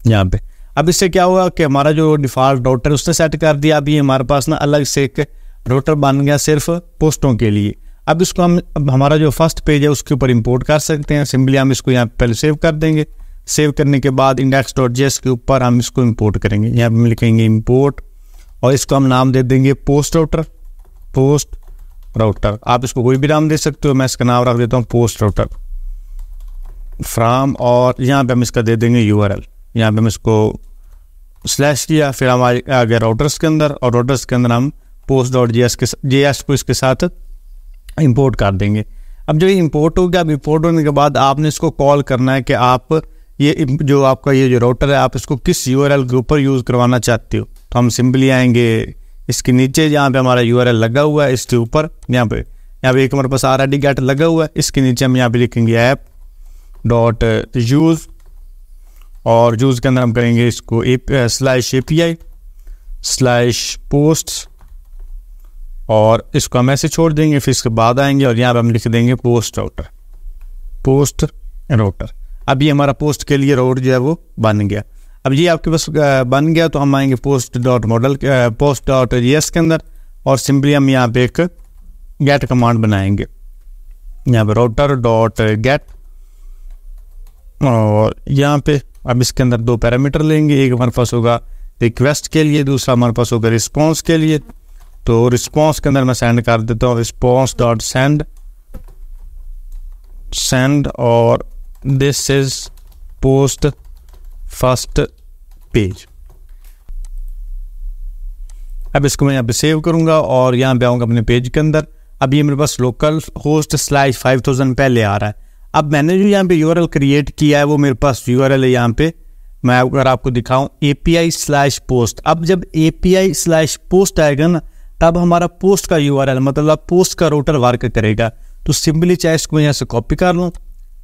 [SPEAKER 1] यहाँ पे अब इससे क्या हुआ कि हमारा जो डिफ़ॉल्ट राउटर उसने सेट कर दिया अभी हमारे पास ना अलग से एक राउटर बन गया सिर्फ पोस्टों के लिए अब इसको हम अब हमारा जो फर्स्ट पेज है उसके ऊपर इंपोर्ट कर सकते हैं सिंपली हम इसको यहाँ पहले सेव कर देंगे सेव करने के बाद इंडेक्स डॉट जेस के ऊपर हम इसको इंपोर्ट करेंगे यहाँ पर लिखेंगे इंपोर्ट और इसको हम नाम दे देंगे पोस्ट राउटर पोस्ट राउटर आप इसको कोई भी नाम दे सकते हो मैं इसका नाम रख देता हूँ पोस्ट राउटर फ्राम और यहाँ पर हम इसका दे देंगे यू आर एल यहाँ पे हम इसको स्लैश किया फिर हमारे आ गया राउटर्स के अंदर और राउटर्स के अंदर हम पोस्ट डॉट जे के जे को इसके साथ इम्पोर्ट कर देंगे अब जो ये इम्पोर्ट हो गया अब इम्पोर्ट होने के बाद आपने इसको कॉल करना है कि आप ये जो आपका ये जो राउटर है आप इसको किस यू के ऊपर यूज़ करवाना चाहते हो तो हम सिंपली आएंगे इसके नीचे जहाँ पे हमारा यू लगा हुआ है इसके ऊपर यहाँ पे यहाँ पे एक हमारे पास आर आई लगा हुआ है इसके नीचे हम यहाँ पे लिखेंगे ऐप डॉट यूज़ और जो उसके अंदर हम करेंगे इसको A slash A P I slash post और इसको हम ऐसे छोड़ देंगे फिर इसके बाद आएंगे और यहाँ पर हम लिख देंगे पोस्ट राउटर पोस्ट राउटर अब ये हमारा पोस्ट के लिए राउट जो है वो बन गया अब ये आपके पास बन गया तो हम आएंगे post dot model post dot S के अंदर और सिंपली हम यहाँ पे एक गेट कमांड बनाएंगे यहाँ पे राउटर डॉट गेट और यहाँ पे अब इसके अंदर दो पैरामीटर लेंगे एक हमारे पास होगा रिक्वेस्ट के लिए दूसरा हमारे पास होगा रिस्पॉन्स के लिए तो रिस्पॉन्स के अंदर मैं सेंड कर देता हूँ रिस्पॉन्स डॉट सेंड सेंड और this is post first page अब इसको मैं यहाँ पे सेव करूंगा और यहाँ पे आऊंगा अपने पेज के अंदर अब ये मेरे पास localhost slash five thousand पहले आ रहा है अब मैंने जो यहाँ पे यू क्रिएट किया है वो मेरे पास यू है यहाँ पे मैं अगर आपको दिखाऊं A P I slash post अब जब A P I slash post आएगा ना तब हमारा पोस्ट का यू मतलब पोस्ट का रोटर वर्क करेगा तो सिंपली चाहे इसको यहाँ से कॉपी कर लूँ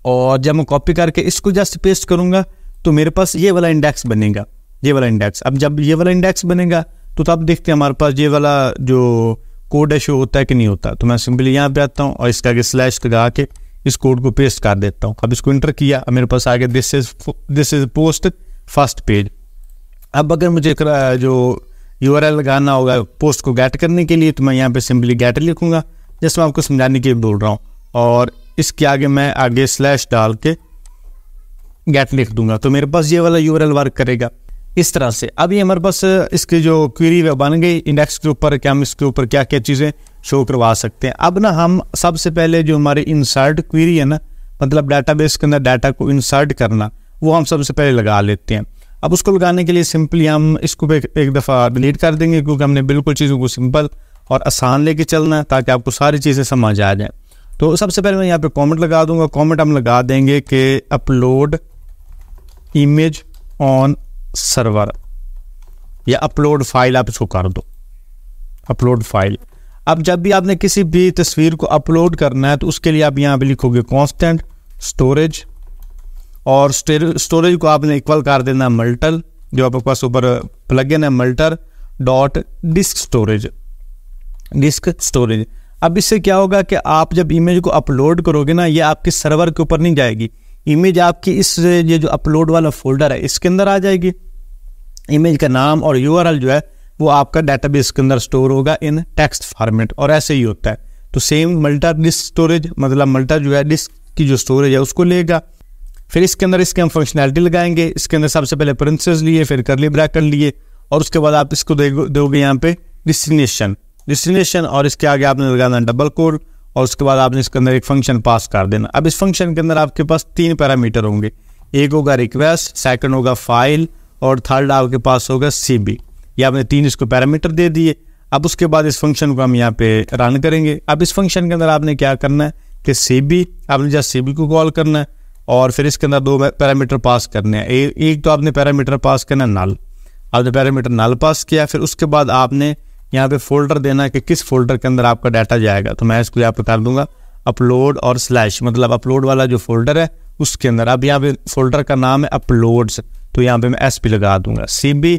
[SPEAKER 1] और जब मैं कॉपी करके इसको जस्ट पेस्ट करूँगा तो मेरे पास ये वाला इंडेक्स बनेगा ये वाला इंडेक्स अब जब ये वाला इंडेक्स बनेगा तो तब देखते हैं हमारे पास ये वाला जो कोड है शो होता है कि नहीं होता तो मैं सिंपली यहाँ पे आता हूँ और इसका आगे स्लैश लगा के इस कोड को पेस्ट कर देता हूँ अब इसको इंटर किया अब मेरे पास आ गया this is this is post first page अब अगर मुझे जो यू आर लगाना होगा पोस्ट को गैट करने के लिए तो मैं यहाँ पे सिंपली गैट लिखूंगा जैसे मैं आपको समझाने के लिए बोल रहा हूँ और इसके आगे मैं आगे स्लैश डाल के गैट लिख दूंगा तो मेरे पास ये वाला यू वर्क करेगा इस तरह से अब ये हमारे पास इसकी जो क्वेरी बन गई इंडेक्स के ऊपर क्या हम इसके ऊपर क्या क्या चीज़ें शो करवा सकते हैं अब ना हम सबसे पहले जो हमारी इंसर्ट क्वेरी है ना मतलब डाटाबेस के अंदर डाटा को इंसर्ट करना वो हम सबसे पहले लगा लेते हैं अब उसको लगाने के लिए सिंपली हम इसको एक, एक दफ़ा डिलीट कर देंगे क्योंकि हमने बिल्कुल चीज़ों को सिंपल और आसान लेके चलना है ताकि आपको सारी चीज़ें समझ आ जाए तो सबसे पहले मैं यहाँ पे कमेंट लगा दूंगा कमेंट हम लगा देंगे कि अपलोड इमेज ऑन सर्वर या अपलोड फाइल आप इसको कर दो अपलोड फाइल अब जब भी आपने किसी भी तस्वीर को अपलोड करना है तो उसके लिए आप यहाँ पर लिखोगे कॉन्स्टेंट स्टोरेज और स्टोरेज को आपने इक्वल कर देना मल्टल जो आपके पास ऊपर प्लग है Multer dot disk storage disk storage अब इससे क्या होगा कि आप जब इमेज को अपलोड करोगे ना ये आपके सर्वर के ऊपर नहीं जाएगी इमेज आपकी इस ये जो अपलोड वाला फोल्डर है इसके अंदर आ जाएगी इमेज का नाम और यूआरएल जो है वो आपका डेटाबेस के अंदर स्टोर होगा इन टेक्स्ट फॉर्मेट और ऐसे ही होता है तो सेम मल्टा डिस्क स्टोरेज मतलब मल्टा जो है डिस्क की जो स्टोरेज है उसको लेगा फिर इसके अंदर इसके हम फंक्शनैलिटी लगाएंगे इसके अंदर सबसे पहले प्रिंसेस लिए फिर करली ब्रैकेट लिए और उसके बाद आप इसको दोगे यहाँ पे डिस्टिनेशन डिस्टिनेशन और इसके आगे आपने लगाना डबल कोड और उसके बाद आपने इसके अंदर एक फंक्शन पास कर देना अब इस फंक्शन के अंदर आपके पास तीन पैरामीटर होंगे एक होगा रिक्वेस्ट सेकंड होगा फाइल और थर्ड आपके पास होगा सीबी या आपने तीन इसको पैरामीटर दे दिए अब उसके बाद इस फंक्शन को हम यहाँ पे रन करेंगे अब इस फंक्शन के अंदर आपने क्या करना है कि सी बी आपने जहाँ सी बी को कॉल करना है और फिर इसके अंदर दो पैरामीटर पास करने हैं एक तो आपने पैरामीटर पास करना है नल आपने पैरामीटर नल पास किया फिर उसके बाद आपने यहाँ पे फोल्डर देना है कि किस फोल्डर के अंदर आपका डाटा जाएगा तो मैं इसको यहाँ पे कर दूंगा अपलोड और स्लैश मतलब अपलोड वाला जो फोल्डर है उसके अंदर अब यहाँ पे फोल्डर का नाम है अपलोड्स तो यहाँ पे मैं एस पी लगा दूंगा C B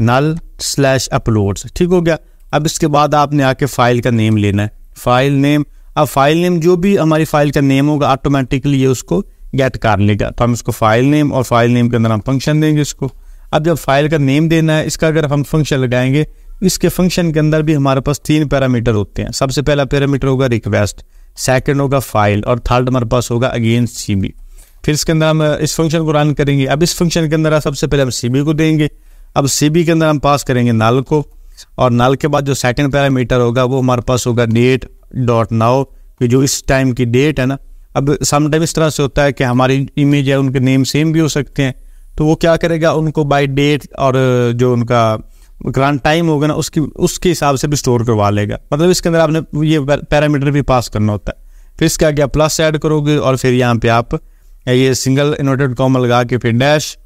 [SPEAKER 1] null slash uploads ठीक हो गया अब इसके बाद आपने आके फाइल का नेम लेना है फाइल नेम अब फाइल नेम जो भी हमारी फाइल का नेम होगा ऑटोमेटिकली ये उसको गेट कर लेगा तो हम इसको फाइल नेम और फाइल नेम के अंदर हम फंक्शन देंगे इसको अब जब फाइल का नेम देना है इसका अगर हम फंक्शन लगाएंगे इसके फंक्शन के अंदर भी हमारे पास तीन पैरामीटर होते हैं सबसे पहला पैरामीटर होगा रिक्वेस्ट सेकंड होगा फाइल और थर्ड हमारे पास होगा अगेंस्ट सी फिर इसके अंदर हम इस फंक्शन को रन करेंगे अब इस फंक्शन के अंदर सबसे पहले हम सी को देंगे अब सीबी के अंदर हम पास करेंगे नल को और नल के बाद जो सेकंड पैरामीटर होगा वो हमारे पास होगा नेट डॉट नाव कि जो इस टाइम की डेट है ना अब समटाइम इस तरह से होता है कि हमारी इमेज है उनके नेम सेम भी हो सकते हैं तो वो क्या करेगा उनको बाय डेट और जो उनका ग्रांट टाइम होगा ना उसकी उसके हिसाब से भी स्टोर करवा लेगा मतलब इसके अंदर आपने ये पैरामीटर भी पास करना होता है फिर इसके आगे आप प्लस ऐड करोगे और फिर यहाँ पे आप ये सिंगल इन्वर्टेड कॉमा लगा के फिर डैश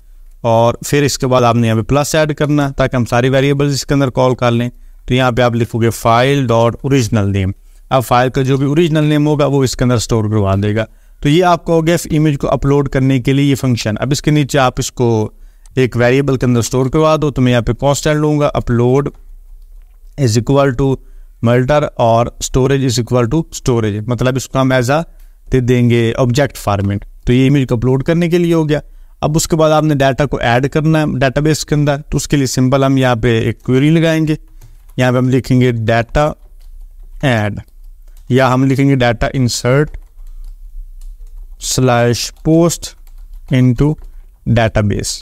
[SPEAKER 1] और फिर इसके बाद आपने यहाँ पे प्लस ऐड करना ताकि हम सारी वेरिएबल्स इसके अंदर कॉल कर लें तो यहाँ पे आप लिखोगे फाइल डॉट ओरिजिनल नेम अब फाइल का जो भी ओरिजिनल नेम होगा वो इसके अंदर स्टोर करवा देगा तो ये आपका हो गया इमेज को अपलोड करने के लिए ये फंक्शन अब इसके नीचे आप इसको एक वेरिएबल के अंदर स्टोर करवा दो तो मैं यहाँ पे एड लूँगा upload is equal to Multer और storage is equal to storage मतलब इसको हम एज आ दे देंगे ऑब्जेक्ट फार्मेट तो ये इमेज को अपलोड करने के लिए हो गया अब उसके बाद आपने डाटा को ऐड करना है डाटाबेस के अंदर तो उसके लिए सिंपल हम यहाँ पे एक क्वेरी लगाएंगे यहाँ पे हम लिखेंगे डाटा ऐड या हम लिखेंगे data insert slash post into database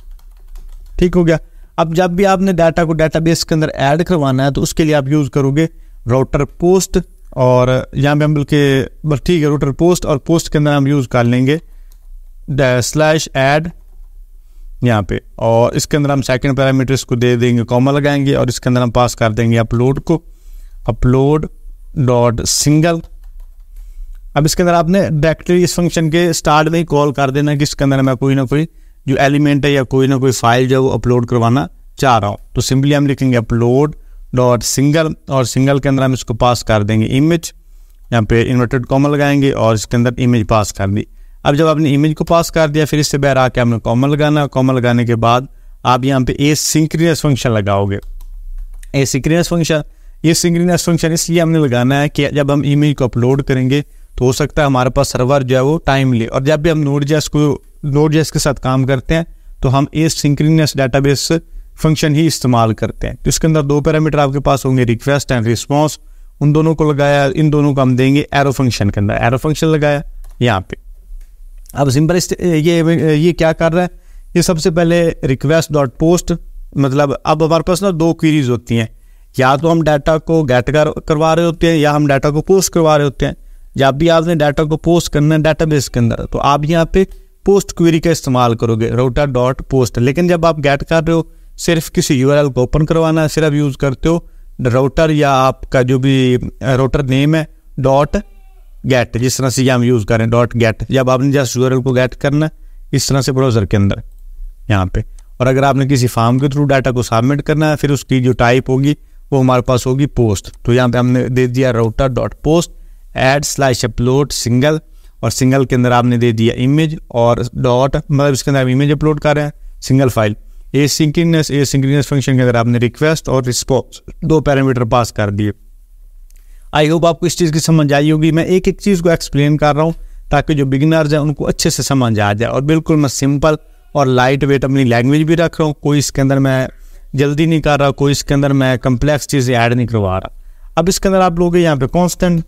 [SPEAKER 1] ठीक हो गया अब जब भी आपने डाटा को डाटाबेस के अंदर ऐड करवाना है तो उसके लिए आप यूज़ करोगे राउटर पोस्ट और यहाँ पे हम बल्कि बस ठीक है राउटर पोस्ट और पोस्ट के अंदर हम यूज़ कर लेंगे स्लैश ऐड यहाँ पे और इसके अंदर हम सेकंड पैरामीटर इसको दे देंगे कॉमा लगाएंगे और इसके अंदर हम पास कर देंगे अपलोड को अपलोड डॉट सिंगल अब इसके अंदर आपने डायरेक्टली इस फंक्शन के स्टार्ट में ही कॉल कर देना कि इसके अंदर मैं कोई ना कोई जो एलिमेंट है या कोई ना कोई फाइल जो है अपलोड करवाना चाह रहा हूँ तो सिंपली हम लिखेंगे अपलोड डॉट सिंगल और सिंगल के अंदर हम इसको पास कर देंगे इमेज यहाँ पे इन्वर्टेड कॉमा लगाएंगे और इसके अंदर इमेज पास कर दी अब जब आपने इमेज को पास कर दिया फिर इससे बाहर आके आपने कॉमन लगाना कॉमन लगाने के बाद आप यहाँ पे ए सिंक्रीनियस फंक्शन लगाओगे ए सिंक्रीनियस फंक्शन ये सिंक्रीनियस फंक्शन इसलिए हमने लगाना है कि जब हम इमेज को अपलोड करेंगे तो हो सकता है हमारे पास सर्वर जो है वो टाइम ले और जब भी हम नोट जेस को नोट जेस के साथ काम करते हैं तो हम ए सिंक्रीनियस डाटाबेस फंक्शन ही इस्तेमाल करते हैं तो इसके अंदर दो पैरामीटर आपके पास होंगे रिक्वेस्ट एंड रिस्पॉन्स उन दोनों को लगाया इन दोनों को हम देंगे एरो फंक्शन के अंदर एरो फंक्शन लगाया यहाँ पे अब सिंपल ये ये क्या कर रहा है ये सबसे पहले रिक्वेस्ट डॉट पोस्ट मतलब अब हमारे पास ना दो क्वीरीज होती हैं या तो हम डाटा को गेट कर करवा रहे होते हैं या हम डाटा को पोस्ट करवा रहे होते हैं जब भी आपने डाटा को पोस्ट करना है डाटा बेस के अंदर तो आप यहाँ पे पोस्ट क्वेरी का इस्तेमाल करोगे रोटा डॉट पोस्ट लेकिन जब आप गेट कर रहे हो सिर्फ किसी यू को ओपन करवाना है सिर्फ यूज़ करते हो राउटर या आपका जो भी रोटर नेम है डॉट गेट जिस तरह से ये हम यूज़ करें डॉट गेट जब आपने जस्ट यू को गेट करना इस तरह से ब्राउज़र के अंदर यहाँ पे और अगर आपने किसी फार्म के थ्रू डाटा को सबमिट करना है फिर उसकी जो टाइप होगी वो हमारे पास होगी पोस्ट तो यहाँ पे हमने दे दिया router dot post add slash upload single और सिंगल के अंदर आपने दे दिया इमेज और डॉट मतलब इसके अंदर आप इमेज अपलोड कर रहे हैं single file async async function के अंदर आपने रिक्वेस्ट और रिस्पॉन्स दो पैरामीटर पास कर दिए आई होप आपको इस चीज़ की समझ आई होगी मैं एक एक चीज़ को एक्सप्लेन कर रहा हूँ ताकि जो बिगिनर्स हैं उनको अच्छे से समझ आ जाए और बिल्कुल मैं सिंपल और लाइट वेट अपनी लैंग्वेज भी रख रहा हूँ कोई इसके अंदर मैं जल्दी नहीं कर रहा कोई इसके अंदर मैं कम्प्लेक्स चीज़ें ऐड नहीं करवा रहा अब इसके अंदर आप लोग यहाँ पे कॉन्स्टेंट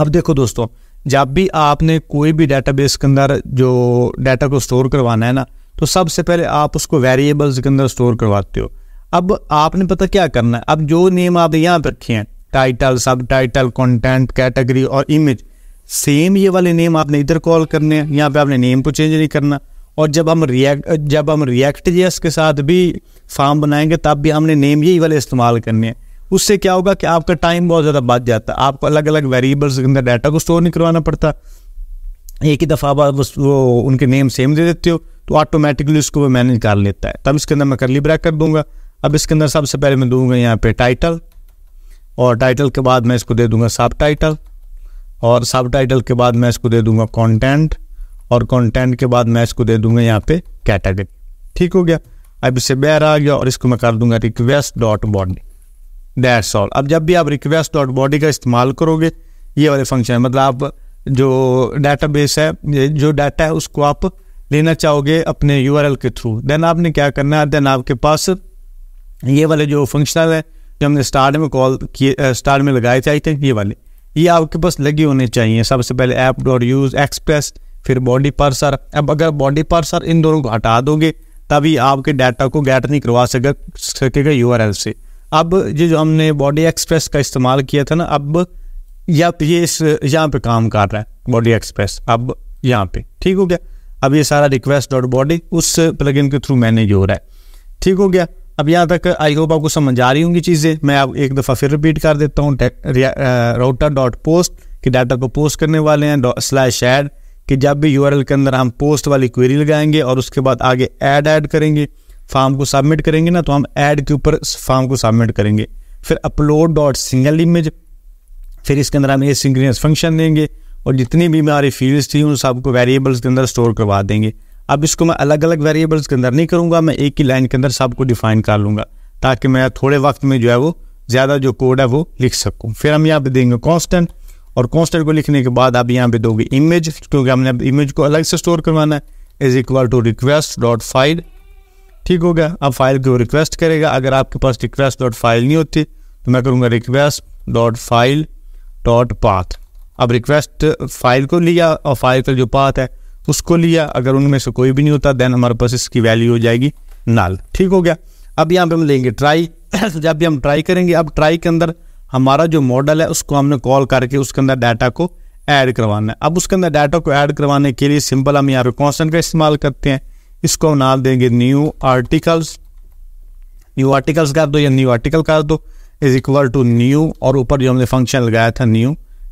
[SPEAKER 1] अब देखो दोस्तों जब भी आपने कोई भी बेस के अंदर जो डाटा को स्टोर करवाना है ना तो सबसे पहले आप उसको वेरिएबल्स के अंदर स्टोर करवाते हो अब आपने पता क्या करना है अब जो नेम आप यहाँ पर रखे हैं title subtitle content category और इमेज सेम ये वाले नेम आपने इधर कॉल करने हैं यहाँ पे आपने नेम को चेंज नहीं करना और जब हम रिएक्ट जब हम रिएक्ट जेस के साथ भी फॉर्म बनाएंगे तब भी हमने नेम यही वाले इस्तेमाल करने हैं उससे क्या होगा कि आपका टाइम बहुत ज़्यादा बच जाता है आपको अलग अलग वेरिएबल्स के अंदर डाटा को स्टोर नहीं करवाना पड़ता एक ही दफ़ा आप वो उनके नेम सेम दे देते हो तो ऑटोमेटिकली उसको वो मैनेज कर लेता है तब इसके अंदर मैं करली ब्रैक कर दूंगा अब इसके अंदर सबसे पहले मैं दूंगा यहाँ पे टाइटल और टाइटल के बाद मैं इसको दे दूंगा सब टाइटल और सब टाइटल के बाद मैं इसको दे दूंगा कंटेंट और कंटेंट के बाद मैं इसको दे दूंगा यहाँ पे कैटेगरी ठीक हो गया अब इससे बैर आ गया और इसको मैं कर दूंगा request dot body that's all अब जब भी आप रिक्वेस्ट डॉट बॉडी का इस्तेमाल करोगे ये वाले फंक्शन मतलब आप जो डाटा बेस है जो डाटा है उसको आप लेना चाहोगे अपने यू के थ्रू देन आपने क्या करना है देन आपके पास ये वाले जो फंक्शनल है जो हमने स्टार्ट में कॉल किए स्टार्ट में लगाए चाहिए थे ये वाले ये आपके पास लगे होने चाहिए सबसे पहले ऐप डॉट यूज़ एक्सप्रेस फिर बॉडी पार्सर अब अगर बॉडी पार्सर इन दोनों को हटा दोगे तभी आपके डाटा को गैट नहीं करवा सके सकेगा यू से अब ये जो हमने बॉडी एक्सप्रेस का इस्तेमाल किया था ना अब या तो ये इस यहाँ पे काम कर रहा है बॉडी एक्सप्रेस अब यहाँ पे ठीक हो गया अब ये सारा रिक्वेस्ट डॉट बॉडी उस प्लगइन के थ्रू मैनेज हो रहा है ठीक हो गया अब यहाँ तक आई होप आपको समझ आ रही होंगी चीज़ें मैं आप एक दफ़ा फिर रिपीट कर देता हूँ राउटर डॉट पोस्ट कि डाटा को पोस्ट करने वाले हैं स्लैश ऐड कि जब भी यू के अंदर हम पोस्ट वाली क्वेरी लगाएंगे और उसके बाद आगे ऐड ऐड करेंगे फॉर्म को सबमिट करेंगे ना तो हम ऐड के ऊपर फॉर्म को सबमिट करेंगे फिर अपलोड डॉट सिंगल इमेज फिर इसके अंदर हम ए सिंग्रियस फंक्शन देंगे और जितनी भी हमारी फील्ड्स थी उन सबको वेरिएबल्स के अंदर स्टोर करवा देंगे अब इसको मैं अलग अलग वेरिएबल्स के अंदर नहीं करूँगा मैं एक ही लाइन के अंदर सबको डिफाइन कर लूँगा ताकि मैं थोड़े वक्त में जो है वो ज़्यादा जो कोड है वो लिख सकूँ फिर हम यहाँ पे देंगे कॉन्स्टेंट और कॉन्स्टेंट को लिखने के बाद आप यहाँ पे दोगे इमेज क्योंकि हमने अब इमेज को अलग से स्टोर करवाना है is equal to request dot file ठीक हो गया अब फाइल को रिक्वेस्ट करेगा अगर आपके पास रिक्वेस्ट डॉट फाइल नहीं होती तो मैं करूँगा request dot file dot path अब रिक्वेस्ट फाइल को लिया और फाइल का जो पाथ है उसको लिया अगर उनमें से कोई भी नहीं होता देन हमारे पास इसकी वैल्यू हो जाएगी नाल ठीक हो गया अब यहाँ पे हम लेंगे ट्राई जब भी हम ट्राई करेंगे अब ट्राई के अंदर हमारा जो मॉडल है उसको हमने कॉल करके उसके अंदर डाटा को ऐड करवाना है अब उसके अंदर डाटा को ऐड करवाने के लिए सिंपल हम यहाँ पे कॉन्सेंट का इस्तेमाल करते हैं इसको हम नाल देंगे न्यू आर्टिकल्स न्यू आर्टिकल्स कर दो या न्यू आर्टिकल कर दो इज इक्वल टू न्यू और ऊपर जो हमने फंक्शन लगाया था न्यू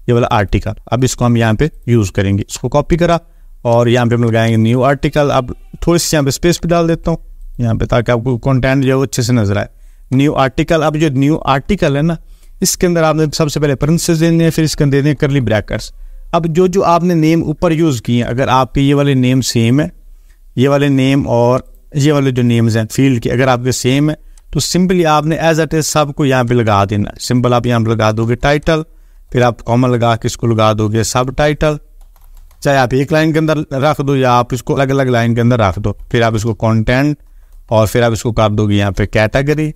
[SPEAKER 1] ये वाला आर्टिकल अब इसको हम यहाँ पे यूज़ करेंगे इसको कॉपी करा और यहाँ पे हम लगाएंगे न्यू आर्टिकल आप थोड़ी सी यहाँ पे स्पेस भी डाल देता हूँ यहाँ पे ताकि आपको कंटेंट जो है वो अच्छे से नजर आए न्यू आर्टिकल अब जो न्यू आर्टिकल है ना इसके अंदर आपने सबसे पहले प्रिंसेस देने हैं फिर इसके अंदर देने करली ब्रैकर्स अब जो जो आपने नेम ऊपर यूज़ किए हैं अगर आपके ये वाले नेम सेम है ये वाले नेम और ये वाले जो नेम्स हैं फील्ड के अगर आपके सेम है तो सिंपली आपने एज एट एज को यहाँ पे लगा देना सिंपल आप यहाँ पे लगा दोगे टाइटल फिर आप कॉमन लगा के इसको लगा दोगे सब टाइटल चाहे आप एक लाइन के अंदर रख दो या आप इसको अलग अलग लाइन के अंदर रख दो फिर आप इसको कंटेंट और फिर आप इसको कर दोगे यहाँ पे कैटेगरी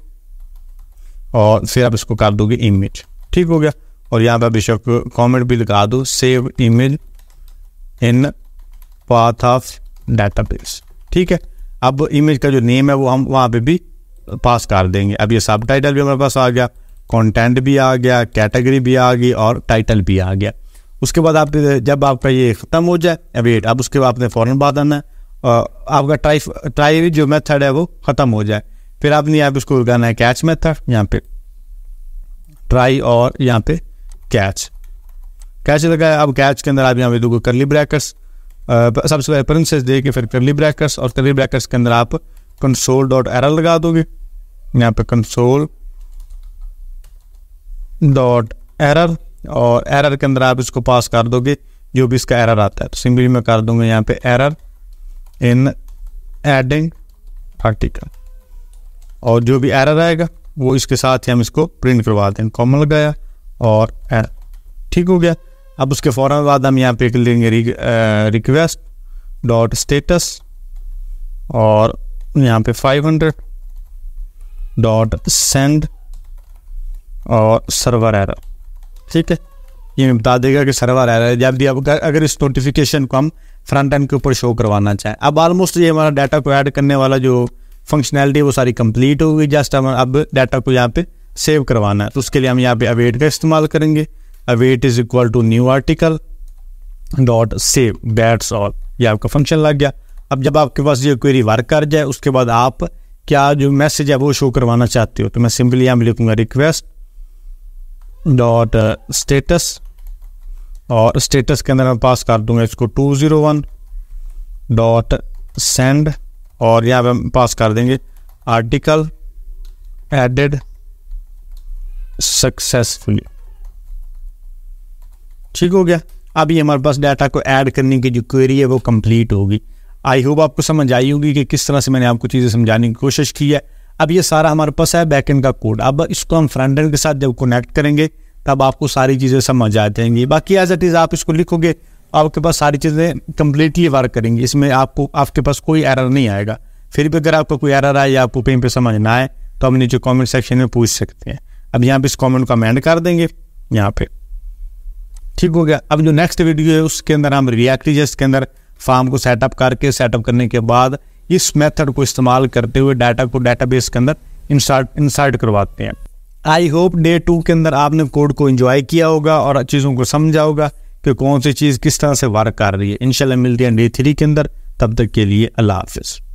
[SPEAKER 1] और फिर आप इसको कर दोगे इमेज ठीक हो गया और यहाँ पे आप बेशक कॉमेंट भी लगा दो save image in path of database ठीक है अब इमेज का जो नेम है वो हम वहाँ पे भी पास कर देंगे अब ये सब टाइटल भी हमारे पास आ गया कॉन्टेंट भी आ गया कैटेगरी भी आ गई और टाइटल भी आ गया उसके बाद आप जब आपका ये ख़त्म हो जाए वेट अब उसके बाद आपने फ़ौरन बाद आना है और आपका ट्राई ट्राई जो मेथड है वो ख़त्म हो जाए फिर आपने यहाँ पे उसको लगाना है कैच मेथड यहाँ पे ट्राई और यहाँ पे कैच कैच लगाया अब कैच के अंदर आप यहाँ पे दोगे करली ब्रैकर्स सबसे पहले प्रिंसेस दे के फिर करली ब्रैकर्स और करली ब्रैकर्स के अंदर आप कंसोल डॉट एरर लगा दोगे यहाँ पे कंसोल डॉट एरर और एरर के अंदर आप इसको पास कर दोगे जो भी इसका एरर आता है तो सिंपली मैं कर दूंगा यहाँ पे एरर इन एडिंग आर्टिकल और जो भी एरर आएगा वो इसके साथ ही हम इसको प्रिंट करवा दें कॉमन लगाया और ठीक हो गया अब उसके फ़ौर बाद हम यहाँ पे लेंगे रिक्वेस्ट डॉट स्टेटस और यहाँ पे 500 डॉट सेंड और सर्वर एरर ठीक है ये बता देगा कि सर्वर आ रहा है जब भी आपका अगर इस नोटिफिकेशन को हम फ्रंट एंड के ऊपर शो करवाना चाहें अब ऑलमोस्ट ये हमारा डाटा को ऐड करने वाला जो फंक्शनैलिटी वो सारी कंप्लीट हो गई जस्ट हम अब डाटा को यहाँ पे सेव करवाना है तो उसके लिए हम यहाँ पे अवेट का इस्तेमाल करेंगे await is equal to new article dot save that's all ये आपका फंक्शन लग गया अब जब आपके पास ये क्वेरी वर्क कर जाए उसके बाद आप क्या जो मैसेज है वो शो करवाना चाहते हो तो मैं सिंपली यहाँ लिखूंगा रिक्वेस्ट डॉट स्टेटस और स्टेटस के अंदर मैं पास कर दूंगा इसको two zero one dot send और यहाँ पे हम पास कर देंगे आर्टिकल एडेड सक्सेसफुली ठीक हो गया अभी हमारे पास डाटा को ऐड करने की जो क्वेरी है वो कंप्लीट होगी आई होप आपको समझ आई होगी कि किस तरह से मैंने आपको चीज़ें समझाने की कोशिश की है अब ये सारा हमारे पास है बैकेंड का कोड अब इसको हम फ्रंट एंड के साथ जब कनेक्ट करेंगे तब आपको सारी चीज़ें समझ आ जाएंगी बाकी एज इट इज़ आप इसको लिखोगे आपके पास सारी चीज़ें कम्प्लीटली वर्क करेंगी इसमें आपको आपके पास कोई एरर नहीं आएगा फिर भी अगर आपको कोई एरर आए या आपको कहीं पर समझ ना आए तो हम नीचे कमेंट सेक्शन में पूछ सकते हैं अब यहाँ पे इस कमेंट को अमेंड कर देंगे यहाँ पे ठीक हो गया अब जो नेक्स्ट वीडियो है उसके अंदर हम रिएक्ट के अंदर फार्म को सेटअप करके सेटअप करने के बाद इस मेथड को इस्तेमाल करते हुए डाटा को डाटाबेस के अंदर इंसर्ट इंसर्ट करवाते हैं आई होप डे टू के अंदर आपने कोड को इंजॉय किया होगा और चीज़ों को समझा होगा कि कौन सी चीज़ किस तरह से वर्क कर रही है इनशाला मिलती है डे थ्री के अंदर तब तक के लिए अल्लाह हाफिज़